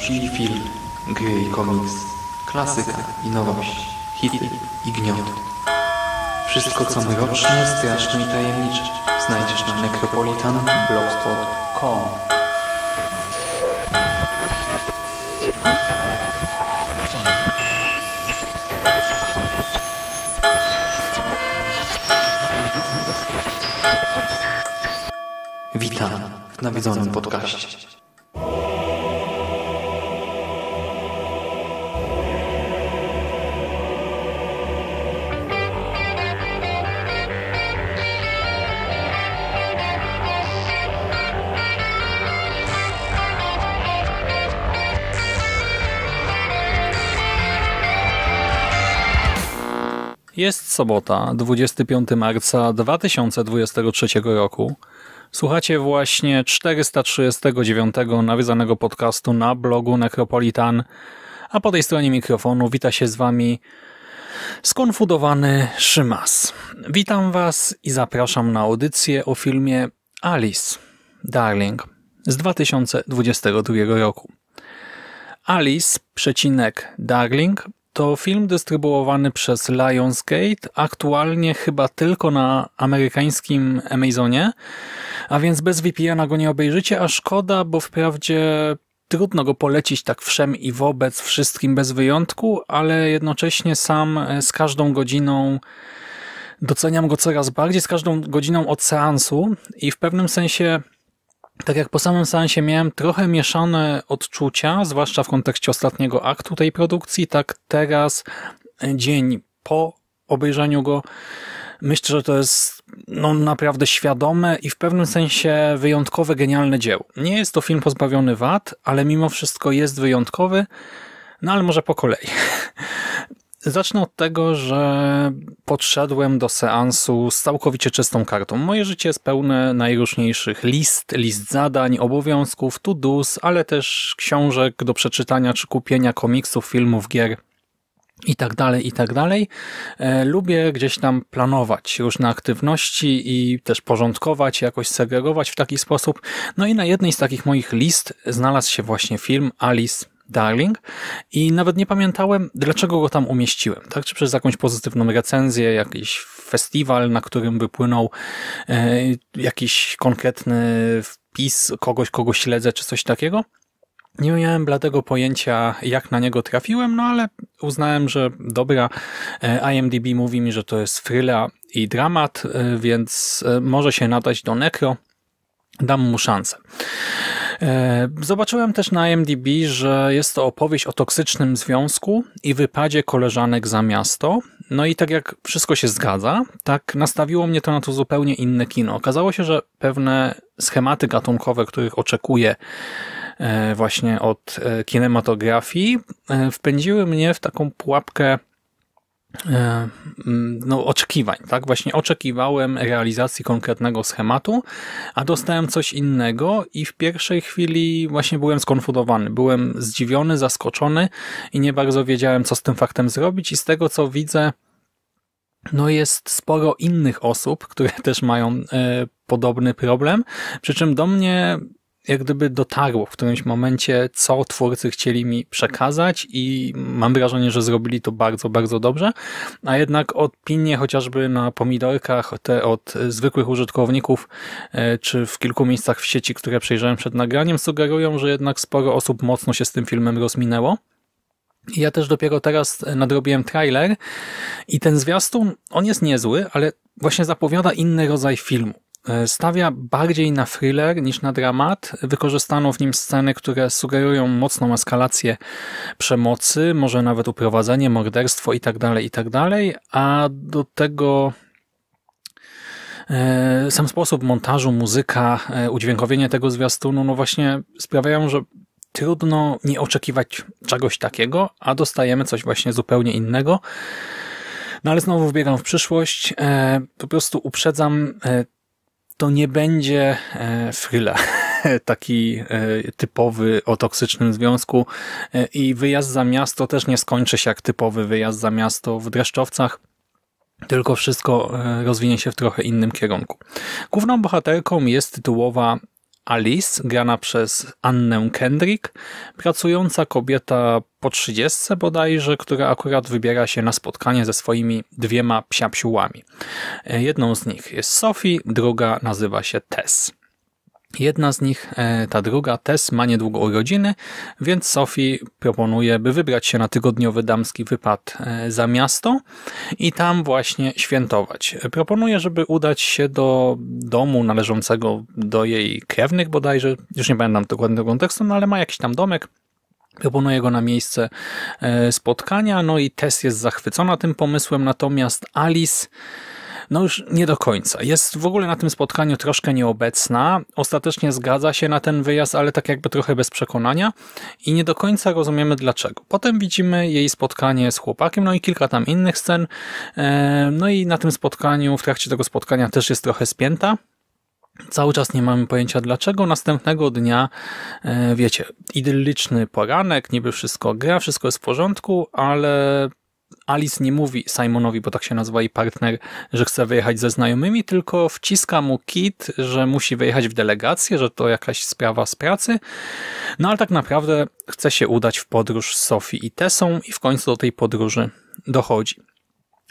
książki i film, gry i komiks, klasyka i nowość, hity i gnioty. Wszystko co mroczne, straszne i tajemnicze znajdziesz na necropolitanblogspot.com Witam w nawiedzonym podcaście. sobota, 25 marca 2023 roku. Słuchacie właśnie 439 nawiązanego podcastu na blogu Necropolitan, a po tej stronie mikrofonu wita się z wami skonfudowany Szymas. Witam was i zapraszam na audycję o filmie Alice, Darling z 2022 roku. Alice, przecinek, Darling to film dystrybuowany przez Lionsgate, aktualnie chyba tylko na amerykańskim Amazonie, a więc bez VPN-a go nie obejrzycie, a szkoda, bo wprawdzie trudno go polecić tak wszem i wobec wszystkim bez wyjątku, ale jednocześnie sam e, z każdą godziną doceniam go coraz bardziej, z każdą godziną od seansu i w pewnym sensie tak jak po samym sensie miałem trochę mieszane odczucia, zwłaszcza w kontekście ostatniego aktu tej produkcji, tak teraz e, dzień po obejrzeniu go myślę, że to jest no, naprawdę świadome i w pewnym sensie wyjątkowe, genialne dzieło. Nie jest to film pozbawiony wad, ale mimo wszystko jest wyjątkowy, no ale może po kolei. Zacznę od tego, że podszedłem do seansu z całkowicie czystą kartą. Moje życie jest pełne najróżniejszych list, list zadań, obowiązków, to ale też książek do przeczytania czy kupienia komiksów, filmów, gier i tak dalej, i tak dalej. E, lubię gdzieś tam planować różne aktywności i też porządkować, jakoś segregować w taki sposób. No i na jednej z takich moich list znalazł się właśnie film Alice Darling i nawet nie pamiętałem, dlaczego go tam umieściłem. Tak? Czy przez jakąś pozytywną recenzję, jakiś festiwal, na którym wypłynął e, jakiś konkretny wpis kogoś, kogo śledzę, czy coś takiego. Nie miałem bladego pojęcia, jak na niego trafiłem, no ale uznałem, że dobra, e, IMDb mówi mi, że to jest fryla i dramat, e, więc może się nadać do nekro. Dam mu szansę. E, zobaczyłem też na IMDb, że jest to opowieść o toksycznym związku i wypadzie koleżanek za miasto. No i tak jak wszystko się zgadza, tak nastawiło mnie to na to zupełnie inne kino. Okazało się, że pewne schematy gatunkowe, których oczekuję e, właśnie od e, kinematografii, wpędziły mnie w taką pułapkę E, mm, no, oczekiwań, tak? Właśnie oczekiwałem realizacji konkretnego schematu, a dostałem coś innego i w pierwszej chwili właśnie byłem skonfudowany, byłem zdziwiony, zaskoczony i nie bardzo wiedziałem, co z tym faktem zrobić i z tego, co widzę, no jest sporo innych osób, które też mają y, podobny problem, przy czym do mnie jak gdyby dotarło w którymś momencie, co twórcy chcieli mi przekazać i mam wrażenie, że zrobili to bardzo, bardzo dobrze, a jednak opinie chociażby na pomidorkach, te od zwykłych użytkowników, e, czy w kilku miejscach w sieci, które przejrzałem przed nagraniem, sugerują, że jednak sporo osób mocno się z tym filmem rozminęło. Ja też dopiero teraz nadrobiłem trailer i ten zwiastun, on jest niezły, ale właśnie zapowiada inny rodzaj filmu. E, stawia bardziej na thriller niż na dramat. Wykorzystano w nim sceny, które sugerują mocną eskalację przemocy, może nawet uprowadzenie, morderstwo itd., tak itd., tak a do tego e, sam sposób montażu, muzyka, e, udźwiękowienie tego zwiastunu, no właśnie sprawiają, że trudno nie oczekiwać czegoś takiego, a dostajemy coś właśnie zupełnie innego. No ale znowu wbiegam w przyszłość. Po prostu uprzedzam to nie będzie e, fryla taki e, typowy o toksycznym związku e, i wyjazd za miasto też nie skończy się jak typowy wyjazd za miasto w Dreszczowcach, tylko wszystko e, rozwinie się w trochę innym kierunku. Główną bohaterką jest tytułowa Alice, grana przez Annę Kendrick, pracująca kobieta po trzydziestce bodajże, która akurat wybiera się na spotkanie ze swoimi dwiema psiapsiułami. E, jedną z nich jest Sophie, druga nazywa się Tess. Jedna z nich, e, ta druga, Tess ma niedługo urodziny, więc Sophie proponuje, by wybrać się na tygodniowy damski wypad e, za miasto i tam właśnie świętować. Proponuje, żeby udać się do domu należącego do jej krewnych bodajże, już nie pamiętam dokładnego kontekstu, no ale ma jakiś tam domek, Proponuje go na miejsce e, spotkania, no i Tess jest zachwycona tym pomysłem, natomiast Alice no już nie do końca. Jest w ogóle na tym spotkaniu troszkę nieobecna. Ostatecznie zgadza się na ten wyjazd, ale tak jakby trochę bez przekonania i nie do końca rozumiemy dlaczego. Potem widzimy jej spotkanie z chłopakiem, no i kilka tam innych scen. E, no i na tym spotkaniu, w trakcie tego spotkania też jest trochę spięta. Cały czas nie mamy pojęcia dlaczego. Następnego dnia, e, wiecie, idylliczny poranek, niby wszystko gra, wszystko jest w porządku, ale Alice nie mówi Simonowi, bo tak się nazywa jej partner, że chce wyjechać ze znajomymi, tylko wciska mu kit, że musi wyjechać w delegację, że to jakaś sprawa z pracy. No ale tak naprawdę chce się udać w podróż z Sophie i Tessą i w końcu do tej podróży dochodzi.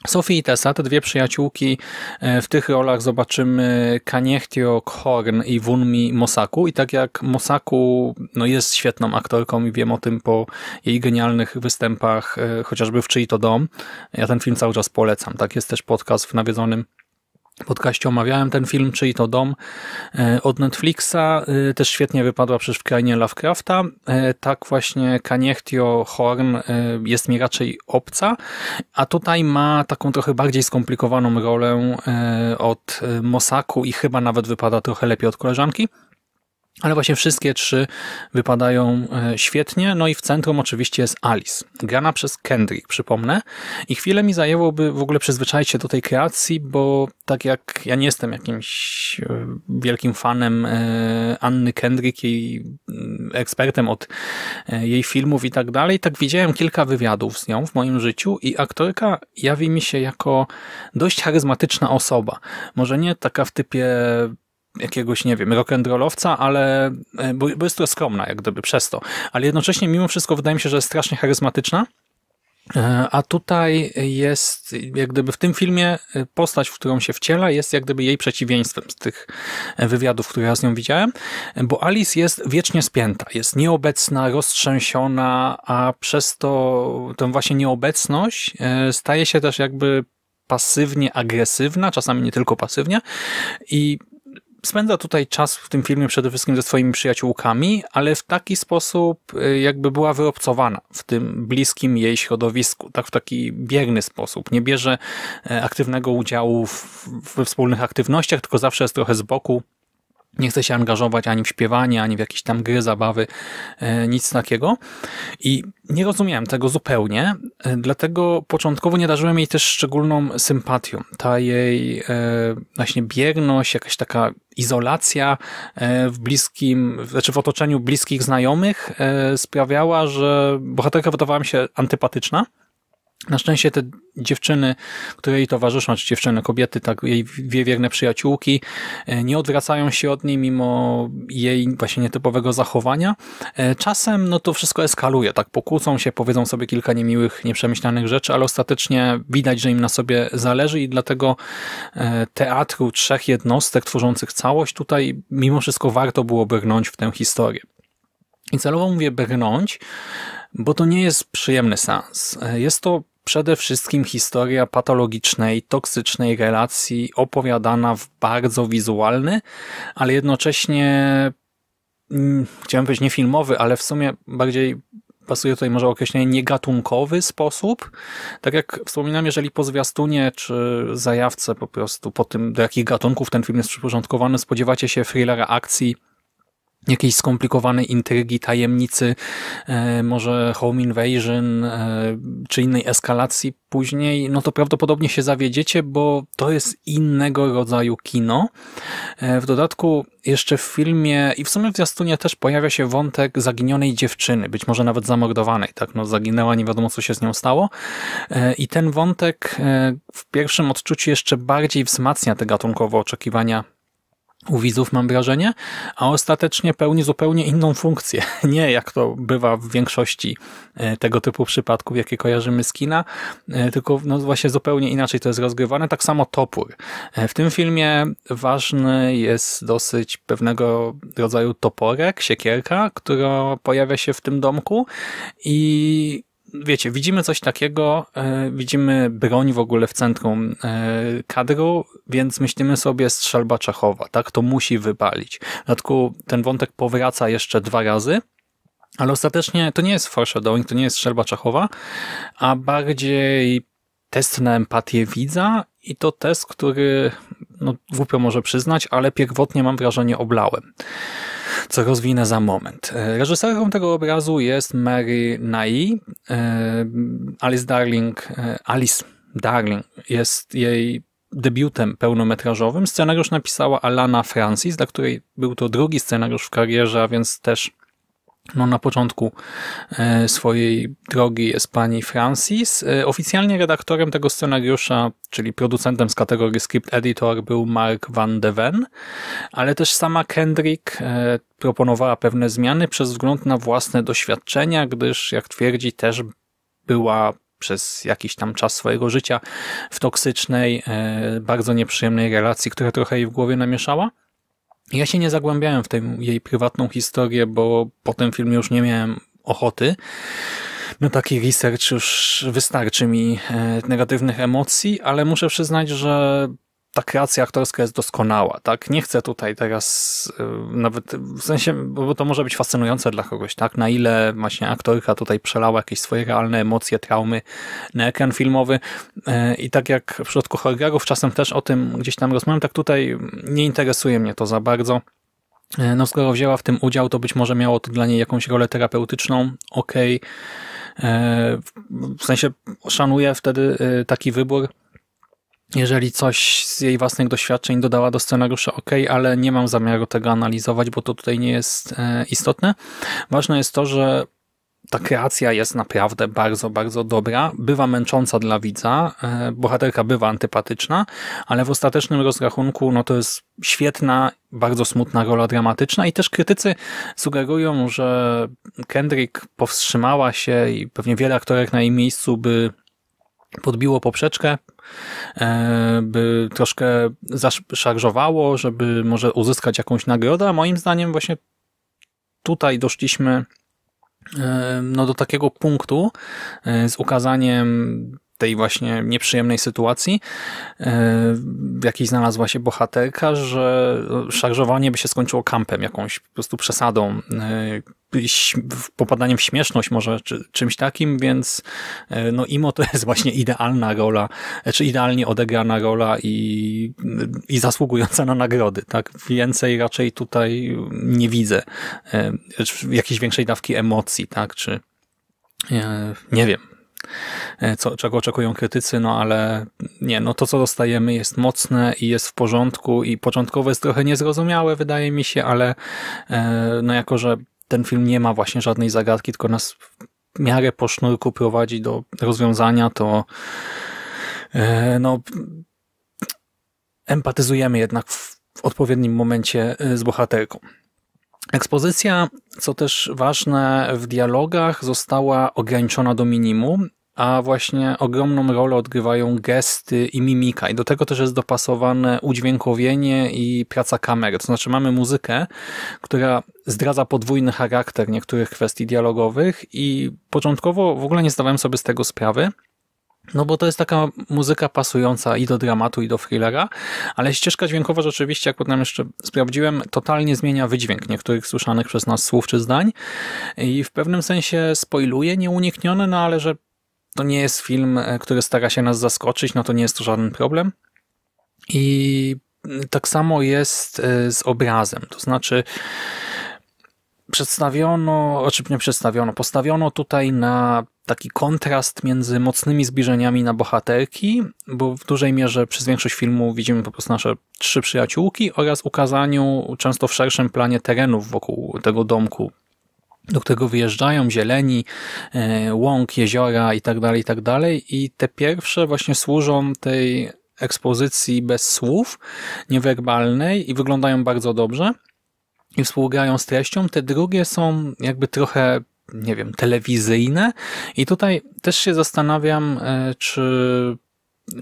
Sophie i Tessa, te dwie przyjaciółki, e, w tych rolach zobaczymy Kaniechtio Khorn i Wunmi Mosaku. I tak jak Mosaku no jest świetną aktorką i wiem o tym po jej genialnych występach, e, chociażby w Czyj to dom, ja ten film cały czas polecam. Tak Jest też podcast w nawiedzonym podcaście omawiałem ten film, czyli to Dom e, od Netflixa. E, też świetnie wypadła przecież w krainie Lovecrafta. E, tak właśnie Kaniechtio Horn jest mi raczej obca, a tutaj ma taką trochę bardziej skomplikowaną rolę od Mosaku i chyba nawet wypada trochę lepiej od koleżanki. Ale właśnie wszystkie trzy wypadają e, świetnie. No i w centrum oczywiście jest Alice, grana przez Kendrick, przypomnę. I chwilę mi zajęłoby w ogóle przyzwyczaić się do tej kreacji, bo tak jak ja nie jestem jakimś e, wielkim fanem e, Anny Kendrick i mm, ekspertem od jej filmów i tak dalej, tak widziałem kilka wywiadów z nią w moim życiu i aktorka jawi mi się jako dość charyzmatyczna osoba. Może nie taka w typie jakiegoś, nie wiem, rock'n'rollowca, ale e, bo, bo jest to skromna jak gdyby przez to. Ale jednocześnie mimo wszystko wydaje mi się, że jest strasznie charyzmatyczna. E, a tutaj jest, jak gdyby w tym filmie e, postać, w którą się wciela, jest jak gdyby jej przeciwieństwem z tych wywiadów, które ja z nią widziałem, bo Alice jest wiecznie spięta, jest nieobecna, roztrzęsiona, a przez to tę właśnie nieobecność staje się też jakby pasywnie agresywna, czasami nie tylko pasywnie i spędza tutaj czas w tym filmie przede wszystkim ze swoimi przyjaciółkami, ale w taki sposób y, jakby była wyobcowana w tym bliskim jej środowisku, tak w taki bierny sposób. Nie bierze e, aktywnego udziału w, we wspólnych aktywnościach, tylko zawsze jest trochę z boku nie chce się angażować ani w śpiewanie, ani w jakieś tam gry, zabawy, e, nic takiego. I nie rozumiałem tego zupełnie, e, dlatego początkowo nie darzyłem jej też szczególną sympatią. Ta jej e, właśnie bierność, jakaś taka izolacja w bliskim, znaczy w otoczeniu bliskich znajomych sprawiała, że bohaterka wydawała mi się antypatyczna. Na szczęście te dziewczyny, które jej towarzyszą, czy znaczy dziewczyny, kobiety, tak jej dwie wierne przyjaciółki, e, nie odwracają się od niej mimo jej właśnie nietypowego zachowania. E, czasem no to wszystko eskaluje, tak pokłócą się, powiedzą sobie kilka niemiłych, nieprzemyślanych rzeczy, ale ostatecznie widać, że im na sobie zależy i dlatego e, teatru trzech jednostek tworzących całość tutaj mimo wszystko warto było brnąć w tę historię. I celowo mówię brnąć, bo to nie jest przyjemny sens. Jest to przede wszystkim historia patologicznej, toksycznej relacji opowiadana w bardzo wizualny, ale jednocześnie mm, chciałem powiedzieć nie filmowy, ale w sumie bardziej pasuje tutaj może określenie niegatunkowy sposób. Tak jak wspominam, jeżeli po zwiastunie czy zajawce po prostu, po tym do jakich gatunków ten film jest przyporządkowany, spodziewacie się thrillera akcji jakiejś skomplikowanej intrygi, tajemnicy, e, może home invasion e, czy innej eskalacji później, no to prawdopodobnie się zawiedziecie, bo to jest innego rodzaju kino. E, w dodatku jeszcze w filmie i w sumie w Jastunie też pojawia się wątek zaginionej dziewczyny, być może nawet zamordowanej, tak, no zaginęła, nie wiadomo co się z nią stało. I ten wątek w pierwszym odczuciu jeszcze bardziej wzmacnia te gatunkowe oczekiwania u widzów mam wrażenie, a ostatecznie pełni zupełnie inną funkcję. Nie jak to bywa w większości e, tego typu przypadków, jakie kojarzymy z kina, e, tylko no właśnie zupełnie inaczej to jest rozgrywane. Tak samo topór. E, w tym filmie ważny jest dosyć pewnego rodzaju toporek, siekierka, która pojawia się w tym domku i wiecie, widzimy coś takiego, e, widzimy broń w ogóle w centrum e, kadru, więc myślimy sobie strzelba Czechowa, tak? To musi wypalić. W dodatku ten wątek powraca jeszcze dwa razy, ale ostatecznie to nie jest foreshadowing, to nie jest strzelba Czechowa, a bardziej test na empatię widza i to test, który no, głupio może przyznać, ale pierwotnie mam wrażenie oblałem, co rozwinę za moment. E, reżyserką tego obrazu jest Mary Nai, e, Alice Darling, e, Alice Darling jest jej debiutem pełnometrażowym. Scenariusz napisała Alana Francis, dla której był to drugi scenariusz w karierze, a więc też no, na początku e, swojej drogi jest pani Francis. E, oficjalnie redaktorem tego scenariusza, czyli producentem z kategorii script editor był Mark Van Deven, ale też sama Kendrick e, proponowała pewne zmiany przez wzgląd na własne doświadczenia, gdyż jak twierdzi też była przez jakiś tam czas swojego życia w toksycznej, bardzo nieprzyjemnej relacji, która trochę jej w głowie namieszała. Ja się nie zagłębiałem w tę jej prywatną historię, bo po tym filmie już nie miałem ochoty. No taki research już wystarczy mi e, negatywnych emocji, ale muszę przyznać, że ta kreacja aktorska jest doskonała, tak? Nie chcę tutaj teraz y, nawet, w sensie, bo to może być fascynujące dla kogoś, tak? Na ile właśnie aktorka tutaj przelała jakieś swoje realne emocje, traumy na ekran filmowy y, i tak jak w przypadku horrorów czasem też o tym gdzieś tam rozmawiam, tak tutaj nie interesuje mnie to za bardzo. Y, no skoro wzięła w tym udział, to być może miało to dla niej jakąś rolę terapeutyczną, okej. Okay. W sensie szanuję wtedy taki wybór, jeżeli coś z jej własnych doświadczeń dodała do scenariusza, ok, ale nie mam zamiaru tego analizować, bo to tutaj nie jest e, istotne. Ważne jest to, że ta kreacja jest naprawdę bardzo, bardzo dobra. Bywa męcząca dla widza, e, bohaterka bywa antypatyczna, ale w ostatecznym rozrachunku no to jest świetna, bardzo smutna rola dramatyczna i też krytycy sugerują, że Kendrick powstrzymała się i pewnie wiele aktorek na jej miejscu by podbiło poprzeczkę, E, by troszkę zaszarżowało, żeby może uzyskać jakąś nagrodę, a moim zdaniem właśnie tutaj doszliśmy e, no, do takiego punktu e, z ukazaniem tej właśnie nieprzyjemnej sytuacji, e, w jakiej znalazła się bohaterka, że szarżowanie by się skończyło kampem, jakąś po prostu przesadą, e, popadaniem w śmieszność może, czy czymś takim, więc e, no Imo to jest właśnie idealna rola, czy idealnie odegrana rola i, i zasługująca na nagrody, tak? Więcej raczej tutaj nie widzę jakiejś większej dawki emocji, tak? Czy nie wiem, E, co, czego oczekują krytycy, no ale nie, no to co dostajemy jest mocne i jest w porządku i początkowo jest trochę niezrozumiałe wydaje mi się, ale e, no jako, że ten film nie ma właśnie żadnej zagadki, tylko nas w miarę po sznurku prowadzi do rozwiązania, to e, no empatyzujemy jednak w odpowiednim momencie z bohaterką. Ekspozycja, co też ważne w dialogach, została ograniczona do minimum, a właśnie ogromną rolę odgrywają gesty i mimika. I do tego też jest dopasowane udźwiękowienie i praca kamery. To znaczy mamy muzykę, która zdradza podwójny charakter niektórych kwestii dialogowych i początkowo w ogóle nie zdawałem sobie z tego sprawy, no bo to jest taka muzyka pasująca i do dramatu, i do thrillera, ale ścieżka dźwiękowa rzeczywiście, jak potem jeszcze sprawdziłem, totalnie zmienia wydźwięk niektórych słyszanych przez nas słów czy zdań i w pewnym sensie spoiluje nieuniknione, no ale że to nie jest film, e, który stara się nas zaskoczyć, no to nie jest to żaden problem. I tak samo jest e, z obrazem, to znaczy przedstawiono, oczywiście nie przedstawiono, postawiono tutaj na taki kontrast między mocnymi zbliżeniami na bohaterki, bo w dużej mierze przez większość filmu widzimy po prostu nasze trzy przyjaciółki oraz ukazaniu często w szerszym planie terenów wokół tego domku, do którego wyjeżdżają zieleni, e, łąk, jeziora itd., tak itd. Tak I te pierwsze właśnie służą tej ekspozycji bez słów, niewerbalnej i wyglądają bardzo dobrze i współgrają z treścią. Te drugie są jakby trochę nie wiem, telewizyjne i tutaj też się zastanawiam, e, czy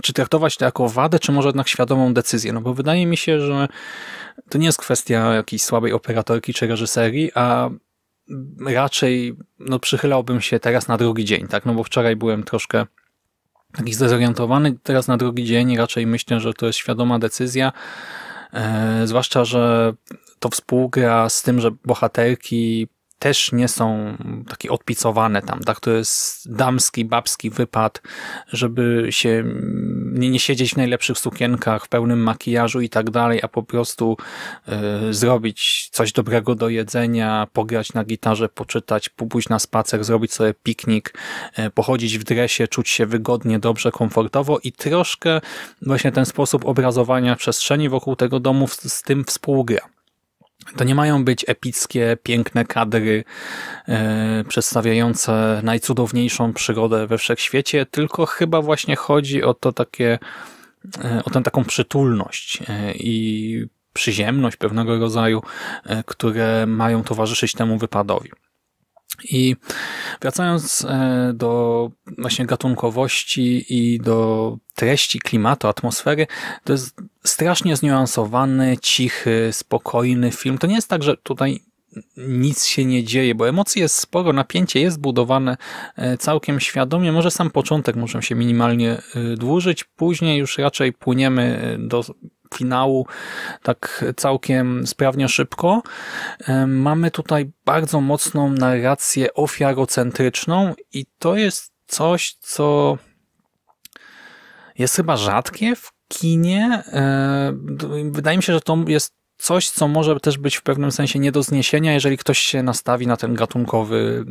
czy traktować to jako wadę, czy może jednak świadomą decyzję, no bo wydaje mi się, że to nie jest kwestia jakiejś słabej operatorki czy reżyserii, a raczej no, przychylałbym się teraz na drugi dzień, tak, no bo wczoraj byłem troszkę taki zdezorientowany, teraz na drugi dzień raczej myślę, że to jest świadoma decyzja, e, zwłaszcza, że to współgra z tym, że bohaterki też nie są takie odpicowane tam, tak? To jest damski, babski wypad, żeby się mm, nie, nie siedzieć w najlepszych sukienkach, w pełnym makijażu i tak dalej, a po prostu y, zrobić coś dobrego do jedzenia, pograć na gitarze, poczytać, pójść na spacer, zrobić sobie piknik, y, pochodzić w dresie, czuć się wygodnie, dobrze, komfortowo i troszkę właśnie ten sposób obrazowania przestrzeni wokół tego domu z, z tym współgra. To nie mają być epickie, piękne kadry e, przedstawiające najcudowniejszą przygodę we wszechświecie, tylko chyba właśnie chodzi o to takie, e, o tę taką przytulność e, i przyziemność pewnego rodzaju, e, które mają towarzyszyć temu wypadowi. I wracając e, do właśnie gatunkowości i do treści, klimatu, atmosfery, to jest strasznie zniuansowany, cichy, spokojny film. To nie jest tak, że tutaj nic się nie dzieje, bo emocji jest sporo, napięcie jest budowane e, całkiem świadomie. Może sam początek muszę się minimalnie e, dłużyć, później już raczej płyniemy e, do finału tak całkiem sprawnie, szybko. Mamy tutaj bardzo mocną narrację ofiarocentryczną i to jest coś, co jest chyba rzadkie w kinie. E, wydaje mi się, że to jest coś, co może też być w pewnym sensie nie do zniesienia, jeżeli ktoś się nastawi na ten gatunkowy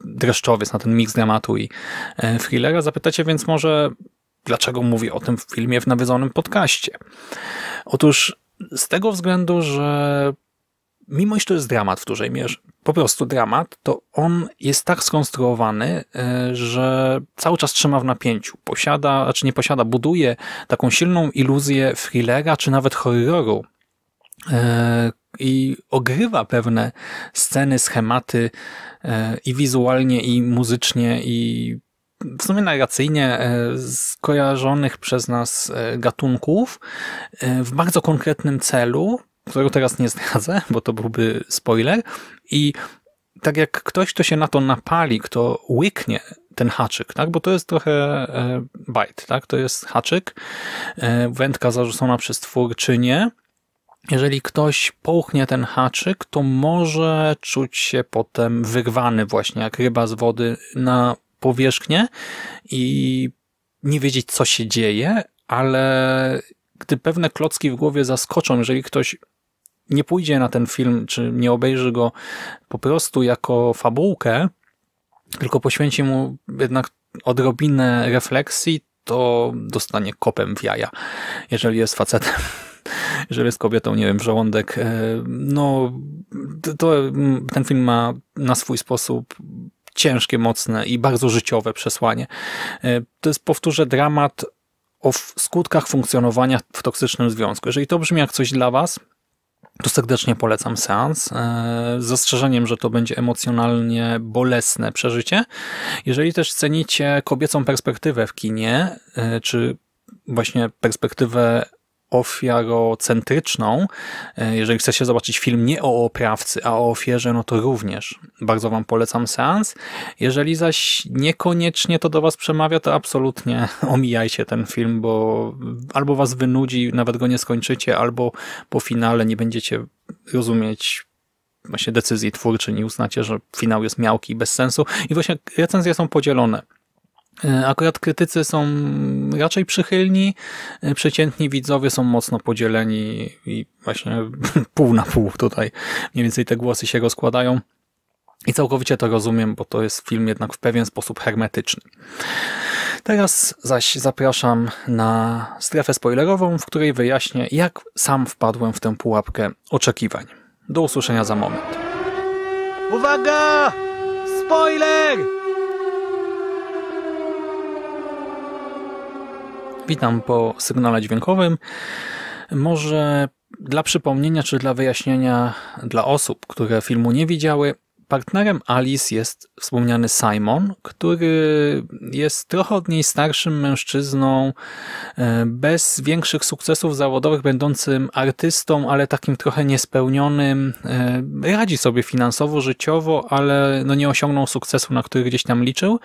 dreszczowiec, na ten miks dramatu i e, thrillera. Zapytacie więc może, dlaczego mówię o tym w filmie w nawiedzonym podcaście? Otóż z tego względu, że mimo iż to jest dramat w dużej mierze, po prostu dramat, to on jest tak skonstruowany, e, że cały czas trzyma w napięciu. Posiada, a czy nie posiada, buduje taką silną iluzję thrillera, czy nawet horroru. E, I ogrywa pewne sceny, schematy e, i wizualnie, i muzycznie, i w sumie narracyjnie skojarzonych przez nas gatunków w bardzo konkretnym celu, którego teraz nie zdradzę, bo to byłby spoiler. I tak jak ktoś, kto się na to napali, kto łyknie ten haczyk, tak? bo to jest trochę e, bajt, tak? to jest haczyk, e, wędka zarzucona przez twórczynię. Jeżeli ktoś połknie ten haczyk, to może czuć się potem wyrwany właśnie jak ryba z wody na powierzchnię i nie wiedzieć, co się dzieje, ale gdy pewne klocki w głowie zaskoczą, jeżeli ktoś nie pójdzie na ten film, czy nie obejrzy go po prostu jako fabułkę, tylko poświęci mu jednak odrobinę refleksji, to dostanie kopem w jaja, jeżeli jest facetem. Jeżeli jest kobietą, nie wiem, w żołądek, e, no to mm, ten film ma na swój sposób ciężkie, mocne i bardzo życiowe przesłanie. E, to jest, powtórzę, dramat o skutkach funkcjonowania w toksycznym związku. Jeżeli to brzmi jak coś dla Was, to serdecznie polecam seans. E, z zastrzeżeniem, że to będzie emocjonalnie bolesne przeżycie. Jeżeli też cenicie kobiecą perspektywę w kinie, e, czy właśnie perspektywę ofiarocentryczną. E, jeżeli chcecie zobaczyć film nie o oprawcy, a o ofierze, no to również bardzo Wam polecam seans. Jeżeli zaś niekoniecznie to do Was przemawia, to absolutnie omijajcie ten film, bo albo Was wynudzi, nawet go nie skończycie, albo po finale nie będziecie rozumieć właśnie decyzji twórczej, nie uznacie, że finał jest miałki i bez sensu. I właśnie recenzje są podzielone E, akurat krytycy są raczej przychylni, e, przeciętni widzowie są mocno podzieleni i właśnie pół na pół tutaj mniej więcej te głosy się rozkładają. I całkowicie to rozumiem, bo to jest film jednak w pewien sposób hermetyczny. Teraz zaś zapraszam na strefę spoilerową, w której wyjaśnię, jak sam wpadłem w tę pułapkę oczekiwań. Do usłyszenia za moment. Uwaga! Spoiler! Witam po sygnale dźwiękowym. Może dla przypomnienia czy dla wyjaśnienia dla osób, które filmu nie widziały, partnerem Alice jest wspomniany Simon, który jest trochę od niej starszym mężczyzną, e, bez większych sukcesów zawodowych, będącym artystą, ale takim trochę niespełnionym. E, radzi sobie finansowo, życiowo, ale no nie osiągnął sukcesu, na który gdzieś tam liczył.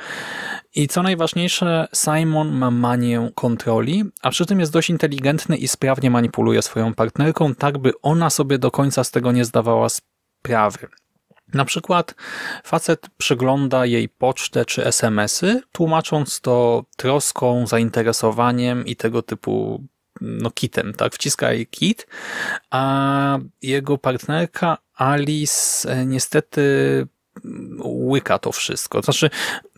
I co najważniejsze, Simon ma manię kontroli, a przy tym jest dość inteligentny i sprawnie manipuluje swoją partnerką, tak by ona sobie do końca z tego nie zdawała sprawy. Na przykład facet przygląda jej pocztę czy SMS-y, tłumacząc to troską, zainteresowaniem i tego typu no, kitem, tak? Wciska jej kit, a jego partnerka Alice e, niestety łyka to wszystko. Znaczy,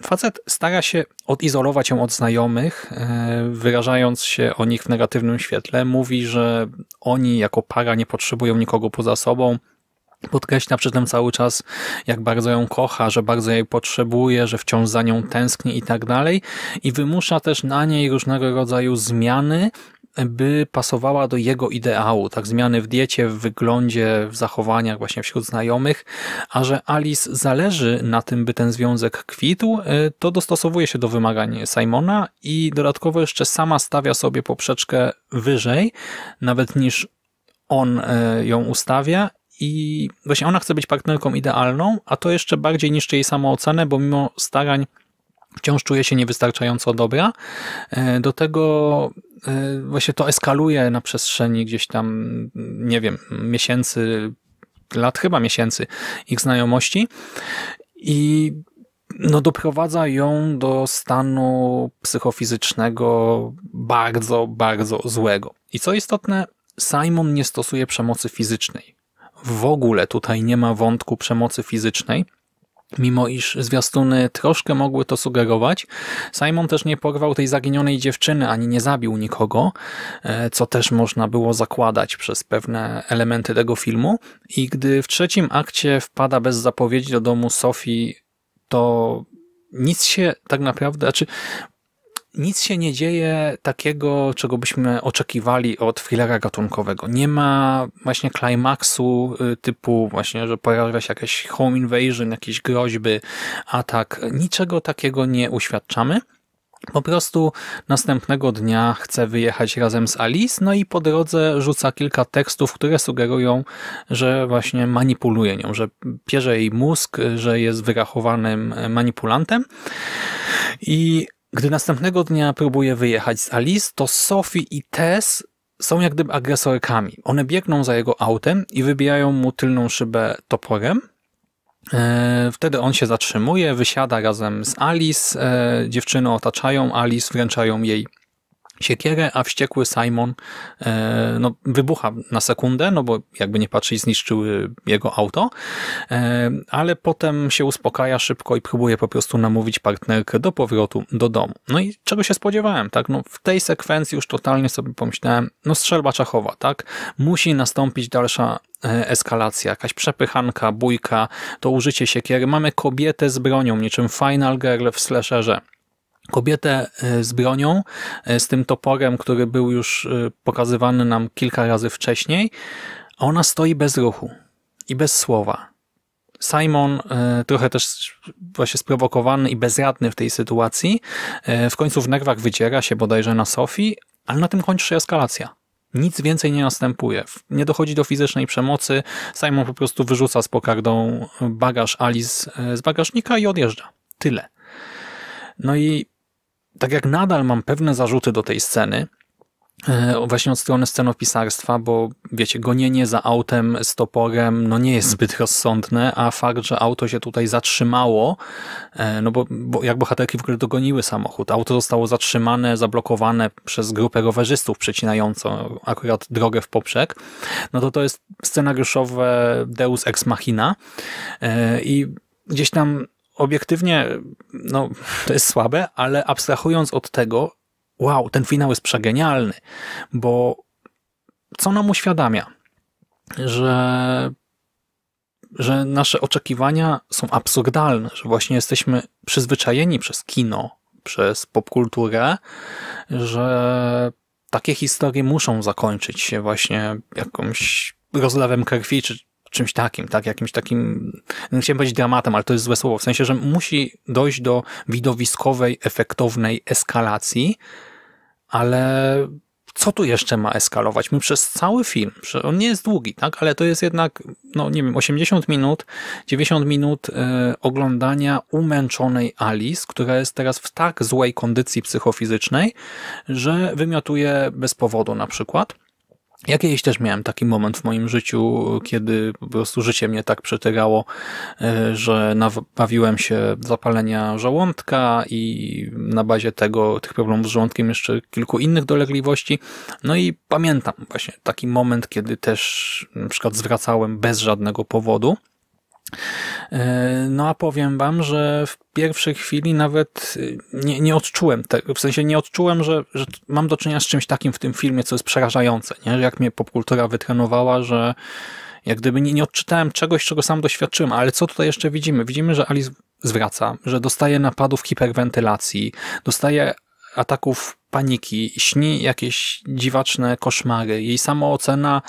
facet stara się odizolować ją od znajomych, e, wyrażając się o nich w negatywnym świetle. Mówi, że oni jako para nie potrzebują nikogo poza sobą. Podkreśla przy tym cały czas, jak bardzo ją kocha, że bardzo jej potrzebuje, że wciąż za nią tęskni i tak dalej. I wymusza też na niej różnego rodzaju zmiany, by pasowała do jego ideału, tak zmiany w diecie, w wyglądzie, w zachowaniach właśnie wśród znajomych, a że Alice zależy na tym, by ten związek kwitł, e, to dostosowuje się do wymagań Simona i dodatkowo jeszcze sama stawia sobie poprzeczkę wyżej, nawet niż on e, ją ustawia i właśnie ona chce być partnerką idealną, a to jeszcze bardziej niszczy jej samoocenę, bo mimo starań wciąż czuje się niewystarczająco dobra. E, do tego Y, właśnie to eskaluje na przestrzeni gdzieś tam, nie wiem, miesięcy, lat, chyba miesięcy ich znajomości i no, doprowadza ją do stanu psychofizycznego bardzo, bardzo złego. I co istotne, Simon nie stosuje przemocy fizycznej. W ogóle tutaj nie ma wątku przemocy fizycznej, Mimo iż zwiastuny troszkę mogły to sugerować, Simon też nie porwał tej zaginionej dziewczyny ani nie zabił nikogo, e, co też można było zakładać przez pewne elementy tego filmu. I gdy w trzecim akcie wpada bez zapowiedzi do domu Sophie, to nic się tak naprawdę, znaczy nic się nie dzieje takiego, czego byśmy oczekiwali od thrillera gatunkowego. Nie ma właśnie klimaksu y, typu właśnie, że pojawia się jakieś home invasion, jakieś groźby, atak. Niczego takiego nie uświadczamy. Po prostu następnego dnia chce wyjechać razem z Alice, no i po drodze rzuca kilka tekstów, które sugerują, że właśnie manipuluje nią, że pierze jej mózg, że jest wyrachowanym manipulantem. I gdy następnego dnia próbuje wyjechać z Alice, to Sophie i Tess są jak gdyby agresorkami. One biegną za jego autem i wybijają mu tylną szybę toporem. E, wtedy on się zatrzymuje, wysiada razem z Alice, e, dziewczyny otaczają Alice, wręczają jej siekierę, a wściekły Simon e, no, wybucha na sekundę, no bo jakby nie patrzeć zniszczyły jego auto, e, ale potem się uspokaja szybko i próbuje po prostu namówić partnerkę do powrotu do domu. No i czego się spodziewałem, tak? No, w tej sekwencji już totalnie sobie pomyślałem, no strzelba czachowa, tak? Musi nastąpić dalsza e, eskalacja, jakaś przepychanka, bójka, to użycie siekiery. Mamy kobietę z bronią, niczym Final Girl w slasherze kobietę e, z bronią, e, z tym toporem, który był już e, pokazywany nam kilka razy wcześniej, ona stoi bez ruchu i bez słowa. Simon, trochę też właśnie sprowokowany i bezradny w tej sytuacji, w końcu w nerwach wyciera się bodajże na Sofii, ale na tym kończy się eskalacja. Nic więcej nie następuje. Nie dochodzi do fizycznej przemocy. Simon po prostu wyrzuca z pokardą bagaż Alice z bagażnika i odjeżdża. Tyle. No i tak jak nadal mam pewne zarzuty do tej sceny, e, właśnie od strony scenopisarstwa, bo wiecie, gonienie za autem z toporem no nie jest zbyt rozsądne, a fakt, że auto się tutaj zatrzymało, e, no bo, bo jak bohaterki w ogóle dogoniły samochód, auto zostało zatrzymane, zablokowane przez grupę rowerzystów przecinającą akurat drogę w poprzek, no to to jest scenariuszowe deus ex machina e, i gdzieś tam obiektywnie no, to jest słabe, ale abstrahując od tego, wow, ten finał jest przegenialny, bo co nam uświadamia? Że, że nasze oczekiwania są absurdalne, że właśnie jesteśmy przyzwyczajeni przez kino, przez popkulturę, że takie historie muszą zakończyć się właśnie jakąś rozlewem krwi, czy czymś takim, tak? Jakimś takim, nie no chciałem powiedzieć dramatem, ale to jest złe słowo, w sensie, że musi dojść do widowiskowej, efektownej eskalacji, ale co tu jeszcze ma eskalować? My przez cały film, on nie jest długi, tak? Ale to jest jednak, no nie wiem, 80 minut, 90 minut e, oglądania umęczonej Alice, która jest teraz w tak złej kondycji psychofizycznej, że wymiotuje bez powodu na przykład. Ja kiedyś też miałem taki moment w moim życiu, kiedy po prostu życie mnie tak przetygało, e, że nabawiłem się zapalenia żołądka i na bazie tego, tych problemów z żołądkiem jeszcze kilku innych dolegliwości. No i pamiętam właśnie taki moment, kiedy też na przykład zwracałem bez żadnego powodu E, no a powiem wam, że w pierwszej chwili nawet y, nie, nie odczułem tego, w sensie nie odczułem, że, że mam do czynienia z czymś takim w tym filmie, co jest przerażające, nie? jak mnie popkultura wytrenowała, że jak gdyby nie, nie odczytałem czegoś, czego sam doświadczyłem, ale co tutaj jeszcze widzimy? Widzimy, że Alice zwraca, że dostaje napadów hiperwentylacji, dostaje ataków paniki, śni jakieś dziwaczne koszmary. Jej samoocena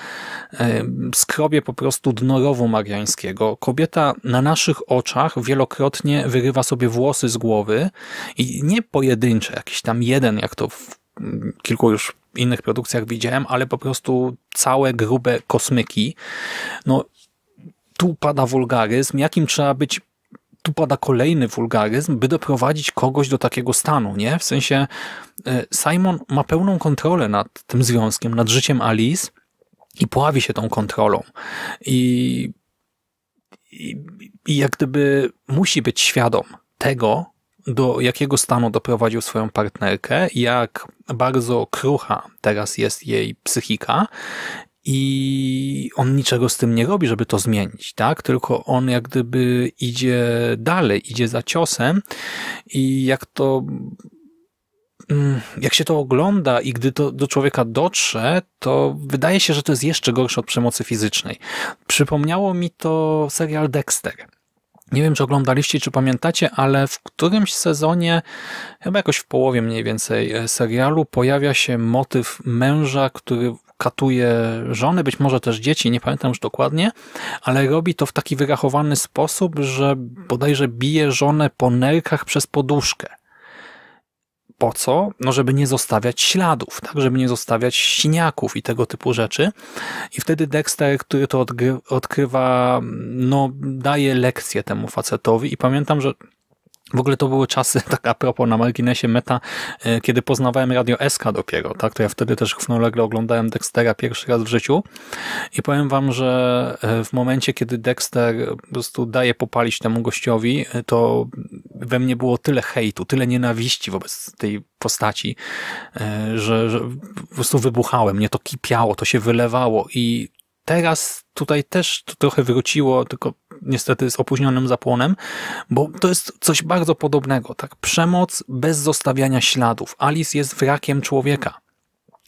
skrobie po prostu dno rowu mariańskiego. Kobieta na naszych oczach wielokrotnie wyrywa sobie włosy z głowy i nie pojedyncze, jakiś tam jeden, jak to w mm, kilku już innych produkcjach widziałem, ale po prostu całe grube kosmyki. No, tu pada wulgaryzm, jakim trzeba być tu pada kolejny wulgaryzm, by doprowadzić kogoś do takiego stanu, nie? W sensie e, Simon ma pełną kontrolę nad tym związkiem, nad życiem Alice i pławi się tą kontrolą. I, i, i jak gdyby musi być świadom tego, do jakiego stanu doprowadził swoją partnerkę, jak bardzo krucha teraz jest jej psychika i on niczego z tym nie robi, żeby to zmienić, tak? Tylko on jak gdyby idzie dalej, idzie za ciosem i jak to mm, jak się to ogląda i gdy to do człowieka dotrze, to wydaje się, że to jest jeszcze gorsze od przemocy fizycznej. Przypomniało mi to serial Dexter. Nie wiem, czy oglądaliście, czy pamiętacie, ale w którymś sezonie, chyba jakoś w połowie mniej więcej e, serialu, pojawia się motyw męża, który katuje żony, być może też dzieci, nie pamiętam już dokładnie, ale robi to w taki wyrachowany sposób, że bodajże bije żonę po nerkach przez poduszkę. Po co? No, żeby nie zostawiać śladów, tak? Żeby nie zostawiać siniaków i tego typu rzeczy. I wtedy Dexter, który to odkrywa, no, daje lekcję temu facetowi. I pamiętam, że w ogóle to były czasy, tak a propos na marginesie meta, e, kiedy poznawałem Radio SK dopiero, tak, to ja wtedy też równolegle oglądałem Dextera pierwszy raz w życiu i powiem wam, że e, w momencie, kiedy Dexter po prostu daje popalić temu gościowi, e, to we mnie było tyle hejtu, tyle nienawiści wobec tej postaci, że, że po prostu wybuchałem, mnie to kipiało, to się wylewało i teraz tutaj też to trochę wróciło, tylko niestety z opóźnionym zapłonem, bo to jest coś bardzo podobnego. Tak, Przemoc bez zostawiania śladów. Alice jest wrakiem człowieka,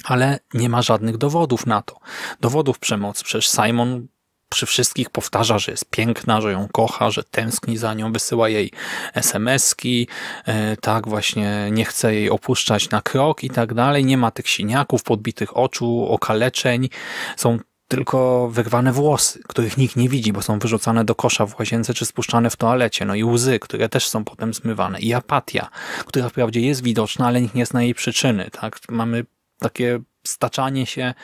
ale nie ma żadnych dowodów na to. Dowodów przemocy. Przecież Simon przy wszystkich powtarza, że jest piękna, że ją kocha, że tęskni za nią, wysyła jej SMS-ki, e, tak właśnie nie chce jej opuszczać na krok i tak dalej. Nie ma tych siniaków, podbitych oczu, okaleczeń. Są tylko wyrwane włosy, których nikt nie widzi, bo są wyrzucane do kosza w łazience czy spuszczane w toalecie, no i łzy, które też są potem zmywane, i apatia, która wprawdzie jest widoczna, ale nikt nie zna jej przyczyny. Tak? Mamy takie staczanie się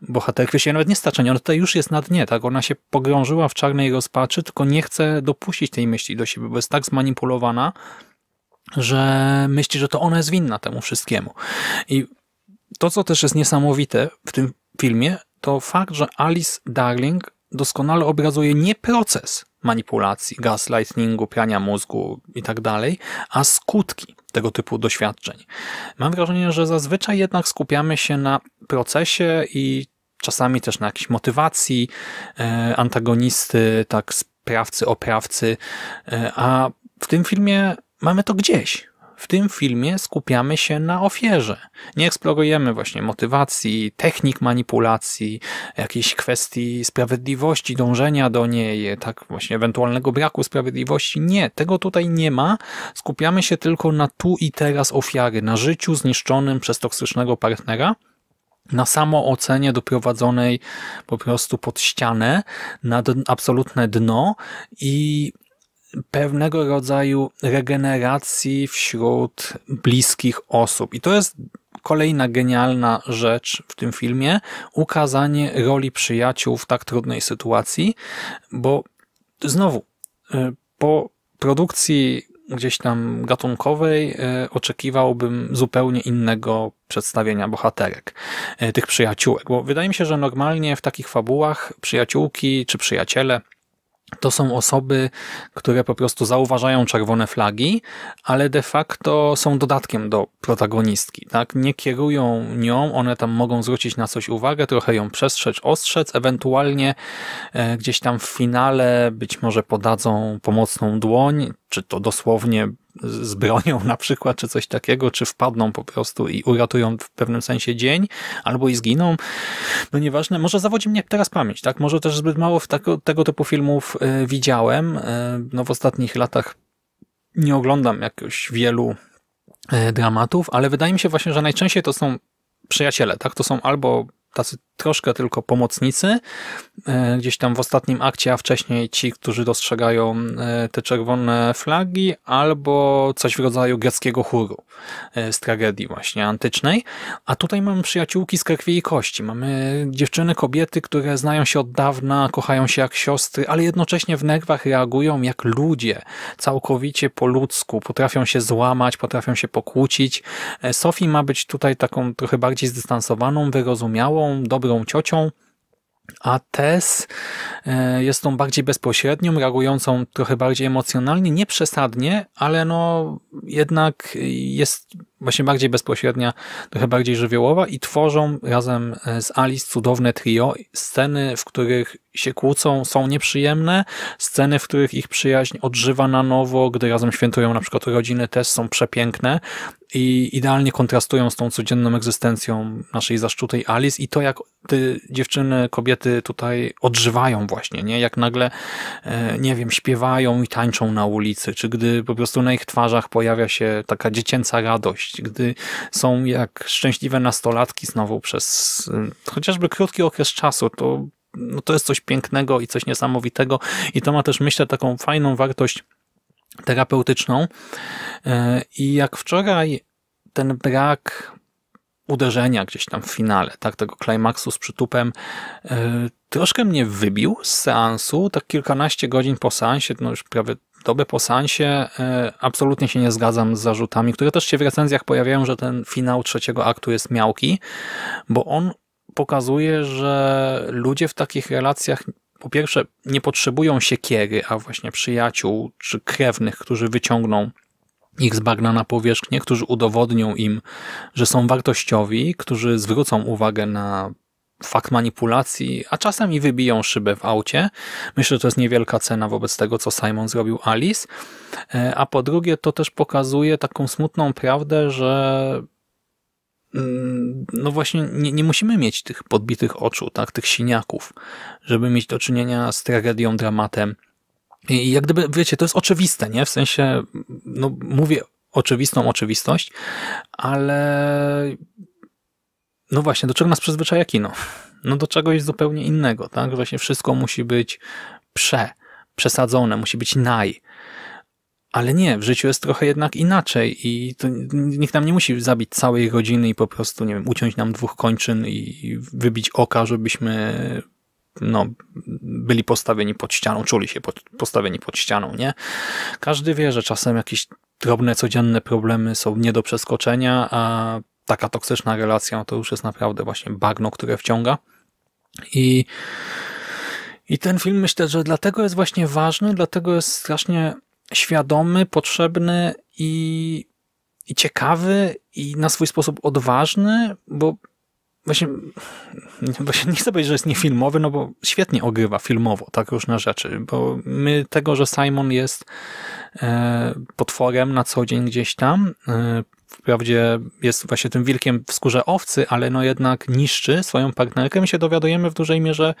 bohaterki, się nawet nie staczanie, ona tutaj już jest na dnie, tak? Ona się pogrążyła w czarnej rozpaczy, tylko nie chce dopuścić tej myśli do siebie, bo jest tak zmanipulowana, że myśli, że to ona jest winna temu wszystkiemu. I to, co też jest niesamowite w tym filmie, to fakt, że Alice Darling doskonale obrazuje nie proces manipulacji, lightningu, prania mózgu itd., tak a skutki tego typu doświadczeń. Mam wrażenie, że zazwyczaj jednak skupiamy się na procesie i czasami też na jakiejś motywacji e, antagonisty, tak sprawcy, oprawcy, e, a w tym filmie mamy to gdzieś. W tym filmie skupiamy się na ofierze. Nie eksplorujemy właśnie motywacji, technik manipulacji, jakiejś kwestii sprawiedliwości, dążenia do niej, tak właśnie ewentualnego braku sprawiedliwości. Nie, tego tutaj nie ma. Skupiamy się tylko na tu i teraz ofiary, na życiu zniszczonym przez toksycznego partnera na samoocenie doprowadzonej po prostu pod ścianę, na absolutne dno i pewnego rodzaju regeneracji wśród bliskich osób. I to jest kolejna genialna rzecz w tym filmie, ukazanie roli przyjaciół w tak trudnej sytuacji, bo znowu, y, po produkcji gdzieś tam gatunkowej y, oczekiwałbym zupełnie innego przedstawienia bohaterek, y, tych przyjaciółek, bo wydaje mi się, że normalnie w takich fabułach przyjaciółki czy przyjaciele to są osoby, które po prostu zauważają czerwone flagi, ale de facto są dodatkiem do protagonistki. Tak? Nie kierują nią, one tam mogą zwrócić na coś uwagę, trochę ją przestrzec, ostrzec, ewentualnie e, gdzieś tam w finale być może podadzą pomocną dłoń, czy to dosłownie z bronią na przykład, czy coś takiego, czy wpadną po prostu i uratują w pewnym sensie dzień, albo i zginą. No nieważne, może zawodzi mnie teraz pamięć, tak? Może też zbyt mało w tego typu filmów y, widziałem. Y, no w ostatnich latach nie oglądam jakoś wielu y, dramatów, ale wydaje mi się właśnie, że najczęściej to są przyjaciele, tak? To są albo tacy troszkę tylko pomocnicy, e, gdzieś tam w ostatnim akcie, a wcześniej ci, którzy dostrzegają e, te czerwone flagi, albo coś w rodzaju greckiego chóru e, z tragedii właśnie antycznej. A tutaj mamy przyjaciółki z krwi i kości. Mamy dziewczyny, kobiety, które znają się od dawna, kochają się jak siostry, ale jednocześnie w nerwach reagują jak ludzie, całkowicie po ludzku. Potrafią się złamać, potrafią się pokłócić. Sophie ma być tutaj taką trochę bardziej zdystansowaną, wyrozumiałą, wspaniałą, dobrą ciocią, a Tess e, jest tą bardziej bezpośrednią, reagującą trochę bardziej emocjonalnie, nie przesadnie, ale no jednak jest właśnie bardziej bezpośrednia, trochę bardziej żywiołowa i tworzą razem e, z Alice cudowne trio, sceny, w których się kłócą, są nieprzyjemne, sceny, w których ich przyjaźń odżywa na nowo, gdy razem świętują na przykład rodziny, też są przepiękne i idealnie kontrastują z tą codzienną egzystencją naszej zaszczutej Alice i to, jak te dziewczyny, kobiety tutaj odżywają właśnie, nie? Jak nagle, e, nie wiem, śpiewają i tańczą na ulicy, czy gdy po prostu na ich twarzach pojawia się taka dziecięca radość, gdy są jak szczęśliwe nastolatki znowu przez y, chociażby krótki okres czasu, to, no to jest coś pięknego i coś niesamowitego i to ma też, myślę, taką fajną wartość terapeutyczną. Y, I jak wczoraj ten brak uderzenia gdzieś tam w finale, tak, tego klimaksu z przytupem, y, troszkę mnie wybił z seansu, tak kilkanaście godzin po seansie, no już prawie doby po Sansie e, absolutnie się nie zgadzam z zarzutami, które też się w recenzjach pojawiają, że ten finał trzeciego aktu jest miałki, bo on pokazuje, że ludzie w takich relacjach po pierwsze nie potrzebują siekiery, a właśnie przyjaciół czy krewnych, którzy wyciągną ich z bagna na powierzchnię, którzy udowodnią im, że są wartościowi, którzy zwrócą uwagę na fakt manipulacji, a czasem i wybiją szybę w aucie. Myślę, że to jest niewielka cena wobec tego, co Simon zrobił Alice. E, a po drugie, to też pokazuje taką smutną prawdę, że mm, no właśnie nie, nie musimy mieć tych podbitych oczu, tak, tych siniaków, żeby mieć do czynienia z tragedią, dramatem. I jak gdyby, wiecie, to jest oczywiste, nie? W sensie, no mówię oczywistą oczywistość, ale no właśnie, do czego nas przyzwyczaja kino? No do czegoś zupełnie innego, tak? Właśnie wszystko musi być prze, przesadzone, musi być naj. Ale nie, w życiu jest trochę jednak inaczej i to nikt nam nie musi zabić całej rodziny i po prostu, nie wiem, uciąć nam dwóch kończyn i wybić oka, żebyśmy no, byli postawieni pod ścianą, czuli się pod, postawieni pod ścianą, nie? Każdy wie, że czasem jakieś drobne, codzienne problemy są nie do przeskoczenia, a taka toksyczna relacja to już jest naprawdę właśnie bagno, które wciąga. I, I ten film myślę, że dlatego jest właśnie ważny, dlatego jest strasznie świadomy, potrzebny i, i ciekawy i na swój sposób odważny, bo właśnie, właśnie nie chcę powiedzieć, że jest niefilmowy, no bo świetnie ogrywa filmowo tak różne rzeczy, bo my tego, że Simon jest e, potworem na co dzień gdzieś tam, e, wprawdzie jest właśnie tym wilkiem w skórze owcy, ale no jednak niszczy swoją partnerkę. My się dowiadujemy w dużej mierze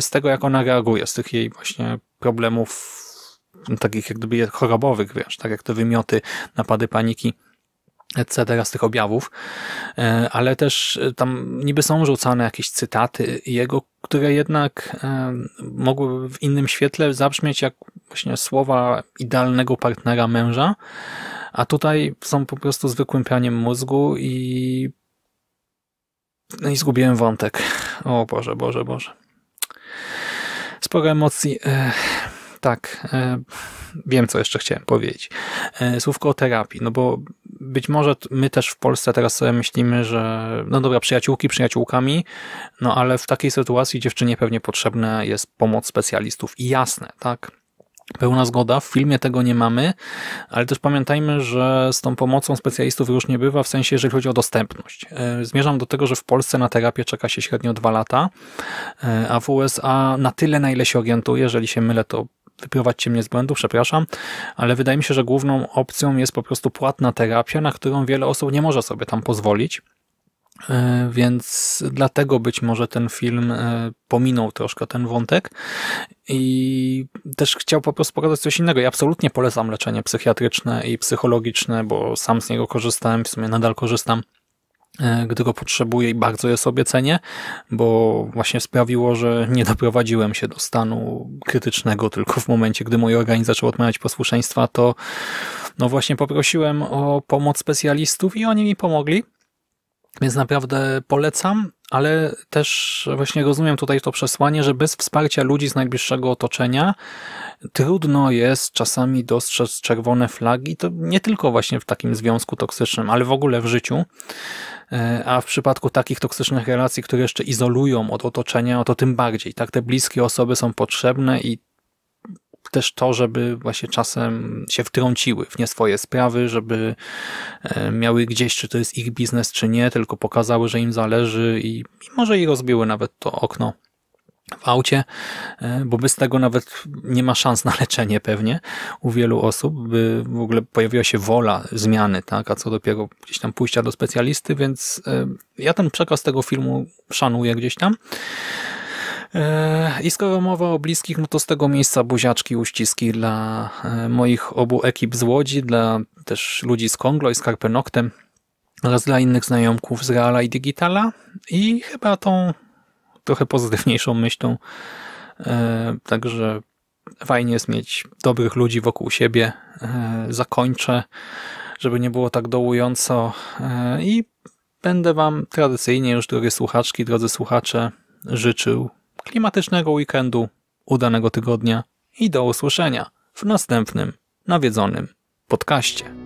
z tego, jak ona reaguje, z tych jej właśnie problemów takich jak gdyby chorobowych, wiesz, tak jak te wymioty, napady paniki etc. z tych objawów, e, ale też e, tam niby są rzucane jakieś cytaty jego, które jednak e, mogłyby w innym świetle zabrzmieć jak właśnie słowa idealnego partnera męża, a tutaj są po prostu zwykłym pianiem mózgu i no i zgubiłem wątek. O Boże, Boże, Boże. Sporo emocji. Tak, wiem co jeszcze chciałem powiedzieć. Słówko o terapii, no bo być może my też w Polsce teraz sobie myślimy, że no dobra, przyjaciółki przyjaciółkami, no ale w takiej sytuacji dziewczynie pewnie potrzebna jest pomoc specjalistów. I jasne, tak? Pełna zgoda, w filmie tego nie mamy, ale też pamiętajmy, że z tą pomocą specjalistów już nie bywa, w sensie jeżeli chodzi o dostępność. E, zmierzam do tego, że w Polsce na terapię czeka się średnio dwa lata, e, a w USA na tyle, na ile się orientuję, jeżeli się mylę, to wyprowadźcie mnie z błędu, przepraszam, ale wydaje mi się, że główną opcją jest po prostu płatna terapia, na którą wiele osób nie może sobie tam pozwolić. E, więc dlatego być może ten film e, pominął troszkę ten wątek i też chciał po prostu pokazać coś innego. Ja absolutnie polecam leczenie psychiatryczne i psychologiczne, bo sam z niego korzystałem, w sumie nadal korzystam E, gdy go potrzebuję i bardzo je sobie cenię, bo właśnie sprawiło, że nie doprowadziłem się do stanu krytycznego, tylko w momencie, gdy mój organizm zaczął odmawiać posłuszeństwa, to no właśnie poprosiłem o pomoc specjalistów i oni mi pomogli, więc naprawdę polecam, ale też właśnie rozumiem tutaj to przesłanie, że bez wsparcia ludzi z najbliższego otoczenia trudno jest czasami dostrzec czerwone flagi, to nie tylko właśnie w takim związku toksycznym, ale w ogóle w życiu. E, a w przypadku takich toksycznych relacji, które jeszcze izolują od otoczenia, no to tym bardziej. Tak, te bliskie osoby są potrzebne i też to, żeby właśnie czasem się wtrąciły w nie swoje sprawy, żeby e, miały gdzieś, czy to jest ich biznes, czy nie, tylko pokazały, że im zależy i, i może i rozbiły nawet to okno w aucie, e, bo bez tego nawet nie ma szans na leczenie pewnie u wielu osób, by w ogóle pojawiła się wola zmiany, tak, a co dopiero gdzieś tam pójścia do specjalisty, więc e, ja ten przekaz tego filmu szanuję gdzieś tam. E, I skoro mowa o bliskich, no to z tego miejsca buziaczki, uściski dla moich obu ekip z Łodzi, dla też ludzi z Konglo i z Karpenoktem oraz dla innych znajomków z Reala i Digitala i chyba tą trochę pozytywniejszą myślą. E, także fajnie jest mieć dobrych ludzi wokół siebie. E, zakończę, żeby nie było tak dołująco e, i będę Wam tradycyjnie już, drogie słuchaczki, drodzy słuchacze, życzył klimatycznego weekendu, udanego tygodnia i do usłyszenia w następnym nawiedzonym podcaście.